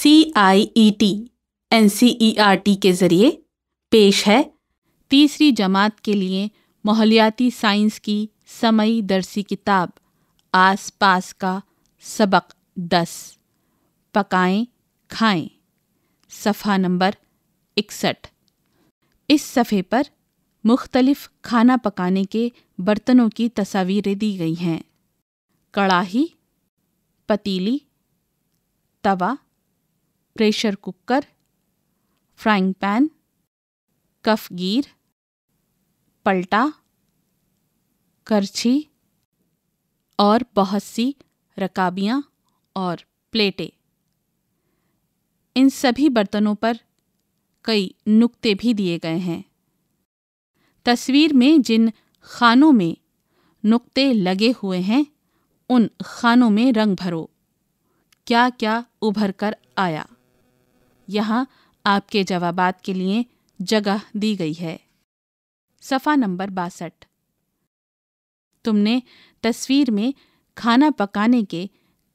C I E T N C E R T के ज़रिए पेश है तीसरी जमात के लिए माहौलियाती साइंस की समय दरसी किताब आस पास का सबक दस पकाएं खाएं सफ़ा नंबर इकसठ इस सफ़े पर मुख्तलफ़ खाना पकाने के बर्तनों की तस्वीरें दी गई हैं कड़ाही पतीली तवा प्रेशर कुकर फ्राइंग पैन कफ गिर पलटा करछी और बहुत सी रकाबियाँ और प्लेटें इन सभी बर्तनों पर कई नुक्ते भी दिए गए हैं तस्वीर में जिन खानों में नुक्ते लगे हुए हैं उन खानों में रंग भरो क्या क्या उभर कर आया यहाँ आपके जवाबात के लिए जगह दी गई है सफ़ा नंबर बासठ तुमने तस्वीर में खाना पकाने के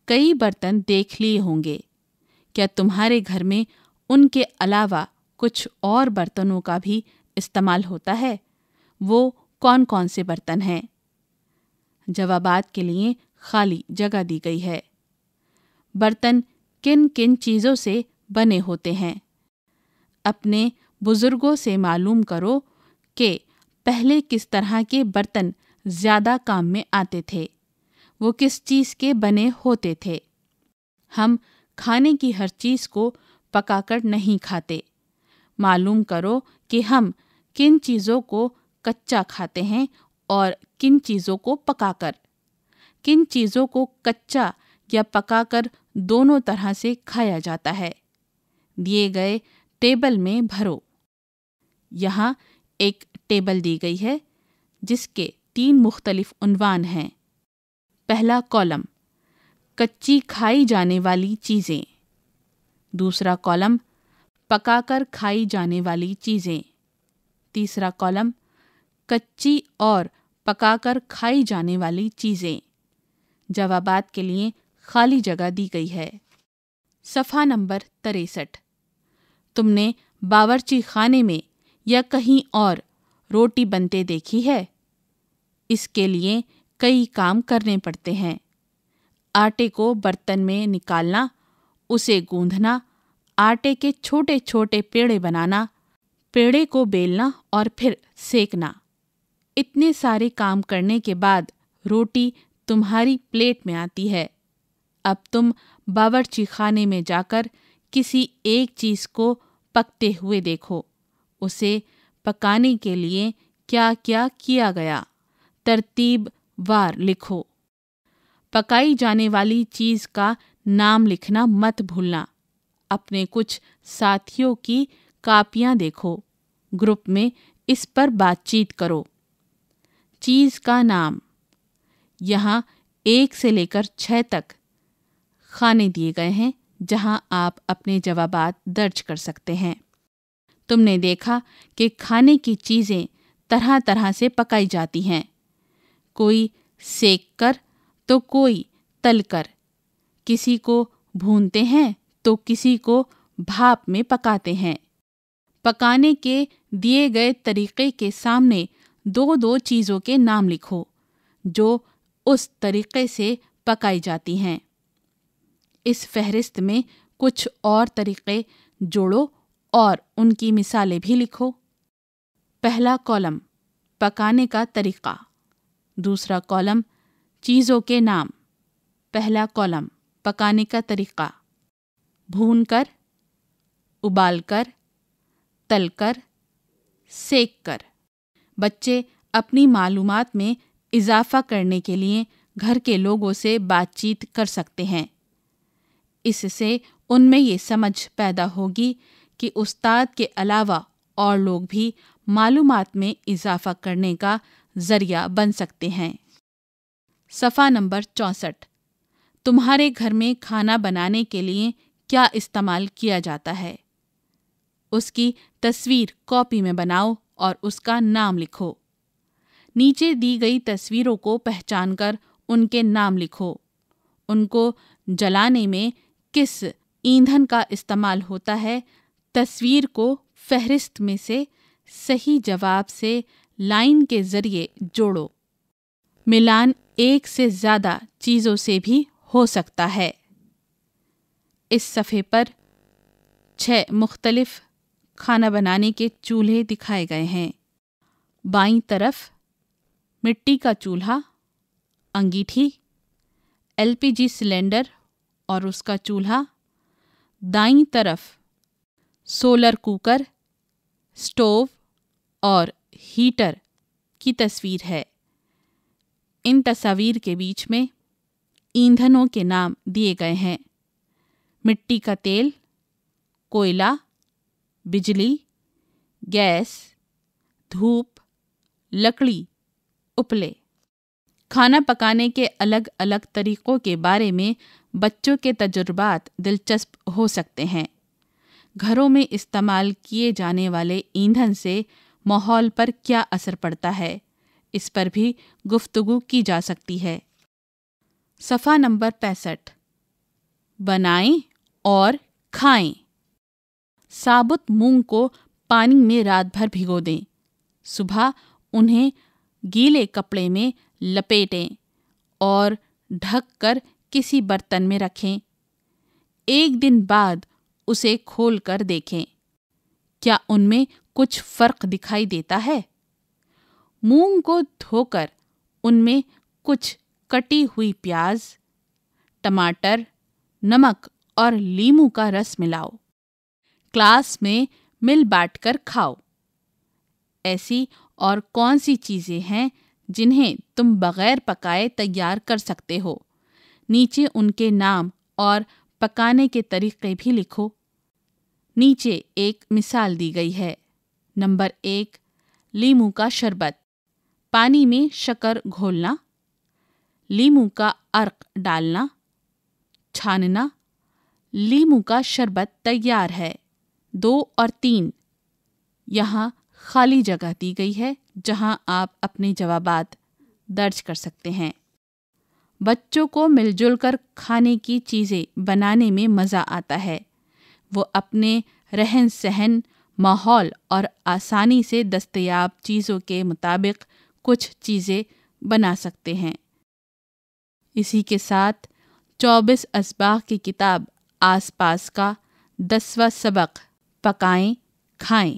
कई बर्तन देख लिए होंगे क्या तुम्हारे घर में उनके अलावा कुछ और बर्तनों का भी इस्तेमाल होता है वो कौन कौन से बर्तन हैं जवाबात के लिए खाली जगह दी गई है बर्तन किन किन चीज़ों से बने होते हैं अपने बुज़ुर्गों से मालूम करो कि पहले किस तरह के बर्तन ज़्यादा काम में आते थे वो किस चीज़ के बने होते थे हम खाने की हर चीज़ को पकाकर नहीं खाते मालूम करो कि हम किन चीज़ों को कच्चा खाते हैं और किन चीज़ों को पकाकर किन चीज़ों को कच्चा या पकाकर दोनों तरह से खाया जाता है दिए गए टेबल में भरो यहाँ एक टेबल दी गई है जिसके तीन मुख्तलिफान हैं पहला कॉलम कच्ची खाई जाने वाली चीज़ें दूसरा कॉलम पकाकर खाई जाने वाली चीज़ें तीसरा कॉलम कच्ची और पकाकर खाई जाने वाली चीज़ें जवाबात के लिए खाली जगह दी गई है सफ़ा नंबर तिरसठ तुमने बावरची खाने में या कहीं और रोटी बनते देखी है इसके लिए कई काम करने पड़ते हैं आटे को बर्तन में निकालना उसे गूंधना आटे के छोटे छोटे पेड़े बनाना पेड़े को बेलना और फिर सेकना इतने सारे काम करने के बाद रोटी तुम्हारी प्लेट में आती है अब तुम बावरची खाने में जाकर किसी एक चीज़ को पकते हुए देखो उसे पकाने के लिए क्या क्या किया गया तरतीब वार लिखो पकाई जाने वाली चीज़ का नाम लिखना मत भूलना अपने कुछ साथियों की कापियां देखो ग्रुप में इस पर बातचीत करो चीज़ का नाम यहाँ एक से लेकर छः तक खाने दिए गए हैं जहां आप अपने जवाब दर्ज कर सकते हैं तुमने देखा कि खाने की चीज़ें तरह तरह से पकाई जाती हैं कोई सेक कर तो कोई तल कर किसी को भूनते हैं तो किसी को भाप में पकाते हैं पकाने के दिए गए तरीके के सामने दो दो चीज़ों के नाम लिखो जो उस तरीके से पकाई जाती हैं इस फहरिस्त में कुछ और तरीक़े जोड़ो और उनकी मिसालें भी लिखो पहला कॉलम पकाने का तरीक़ा दूसरा कॉलम चीज़ों के नाम पहला कॉलम पकाने का तरीक़ा भून कर उबाल कर तल कर सेक कर बच्चे अपनी मालूमात में इजाफ़ा करने के लिए घर के लोगों से बातचीत कर सकते हैं इससे उनमें ये समझ पैदा होगी कि उस्ताद के अलावा और लोग भी मालूम में इजाफा करने का जरिया बन सकते हैं सफ़ा नंबर चौंसठ तुम्हारे घर में खाना बनाने के लिए क्या इस्तेमाल किया जाता है उसकी तस्वीर कॉपी में बनाओ और उसका नाम लिखो नीचे दी गई तस्वीरों को पहचान कर उनके नाम लिखो उनको जलाने में किस ईंधन का इस्तेमाल होता है तस्वीर को फहरिस्त में से सही जवाब से लाइन के ज़रिए जोड़ो मिलान एक से ज़्यादा चीज़ों से भी हो सकता है इस सफ़े पर छह मुख्तलिफ खाना बनाने के चूल्हे दिखाए गए हैं बाई तरफ मिट्टी का चूल्हा अंगीठी एलपीजी सिलेंडर और उसका चूल्हा दाई तरफ सोलर कुकर स्टोव और हीटर की तस्वीर है इन तस्वीर के बीच में ईंधनों के नाम दिए गए हैं मिट्टी का तेल कोयला बिजली गैस धूप लकड़ी उपले खाना पकाने के अलग अलग तरीक़ों के बारे में बच्चों के तजुर्बात दिलचस्प हो सकते हैं घरों में इस्तेमाल किए जाने वाले ईंधन से माहौल पर क्या असर पड़ता है इस पर भी गुफ्तगु की जा सकती है सफ़ा नंबर पैंसठ बनाएं और खाएं साबुत मूंग को पानी में रात भर भिगो दें सुबह उन्हें गीले कपड़े में लपेटें और ढककर किसी बर्तन में रखें एक दिन बाद उसे खोल कर देखें क्या उनमें कुछ फ़र्क दिखाई देता है मूंग को धोकर उनमें कुछ कटी हुई प्याज टमाटर नमक और लीमू का रस मिलाओ क्लास में मिल बांट कर खाओ ऐसी और कौन सी चीज़ें हैं जिन्हें तुम बगैर पकाए तैयार कर सकते हो नीचे उनके नाम और पकाने के तरीके भी लिखो नीचे एक मिसाल दी गई है नंबर एक लीमू का शरबत पानी में शकर घोलना लीमू का अर्क डालना छानना लीमू का शरबत तैयार है दो और तीन यहाँ खाली जगह दी गई है जहां आप अपने जवाब दर्ज कर सकते हैं बच्चों को मिलजुल कर खाने की चीज़ें बनाने में मज़ा आता है वो अपने रहन सहन माहौल और आसानी से दस्तयाब चीज़ों के मुताबिक कुछ चीज़ें बना सकते हैं इसी के साथ 24 असबाक की किताब आसपास का दसवा सबक पकाएं खाएं